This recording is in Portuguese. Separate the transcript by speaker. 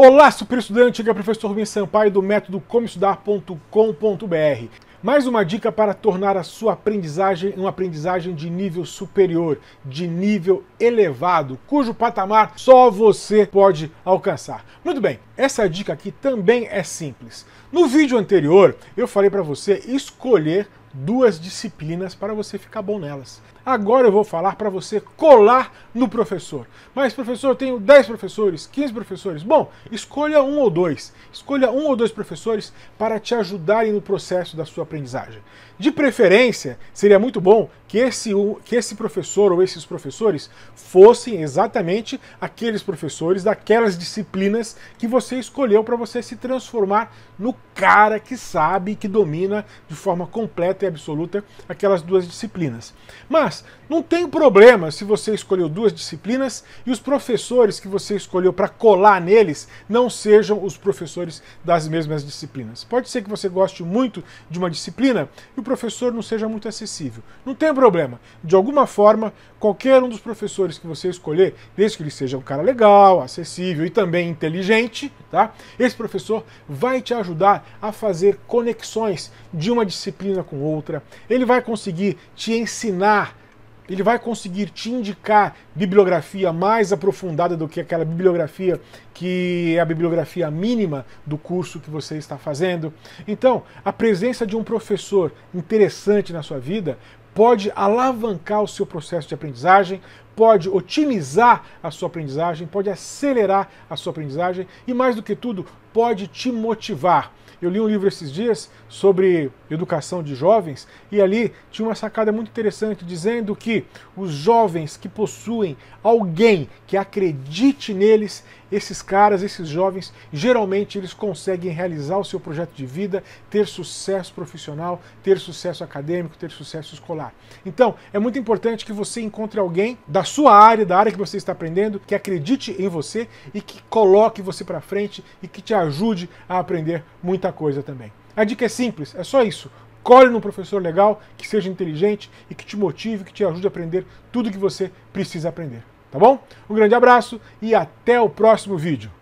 Speaker 1: Olá, super estudante, aqui é o professor Rubens Sampaio do método Estudar.com.br. Mais uma dica para tornar a sua aprendizagem uma aprendizagem de nível superior, de nível elevado, cujo patamar só você pode alcançar. Muito bem, essa dica aqui também é simples. No vídeo anterior, eu falei para você escolher duas disciplinas para você ficar bom nelas. Agora eu vou falar para você colar no professor. Mas, professor, eu tenho 10 professores, 15 professores. Bom, escolha um ou dois. Escolha um ou dois professores para te ajudarem no processo da sua aprendizagem. De preferência, seria muito bom que esse, que esse professor ou esses professores fossem exatamente aqueles professores daquelas disciplinas que você escolheu para você se transformar no cara que sabe, que domina de forma completa absoluta aquelas duas disciplinas. Mas não tem problema se você escolheu duas disciplinas e os professores que você escolheu para colar neles não sejam os professores das mesmas disciplinas. Pode ser que você goste muito de uma disciplina e o professor não seja muito acessível. Não tem problema. De alguma forma, qualquer um dos professores que você escolher, desde que ele seja um cara legal, acessível e também inteligente, tá? Esse professor vai te ajudar a fazer conexões de uma disciplina com outra outra. Ele vai conseguir te ensinar, ele vai conseguir te indicar bibliografia mais aprofundada do que aquela bibliografia que é a bibliografia mínima do curso que você está fazendo. Então, a presença de um professor interessante na sua vida pode alavancar o seu processo de aprendizagem, pode otimizar a sua aprendizagem, pode acelerar a sua aprendizagem e, mais do que tudo, pode te motivar. Eu li um livro esses dias sobre educação de jovens e ali tinha uma sacada muito interessante dizendo que os jovens que possuem alguém que acredite neles, esses caras, esses jovens, geralmente eles conseguem realizar o seu projeto de vida, ter sucesso profissional, ter sucesso acadêmico, ter sucesso escolar. Então, é muito importante que você encontre alguém da sua área, da área que você está aprendendo, que acredite em você e que coloque você para frente e que te ajude a aprender muita coisa também. A dica é simples, é só isso. Colhe num professor legal, que seja inteligente e que te motive, que te ajude a aprender tudo que você precisa aprender. Tá bom? Um grande abraço e até o próximo vídeo.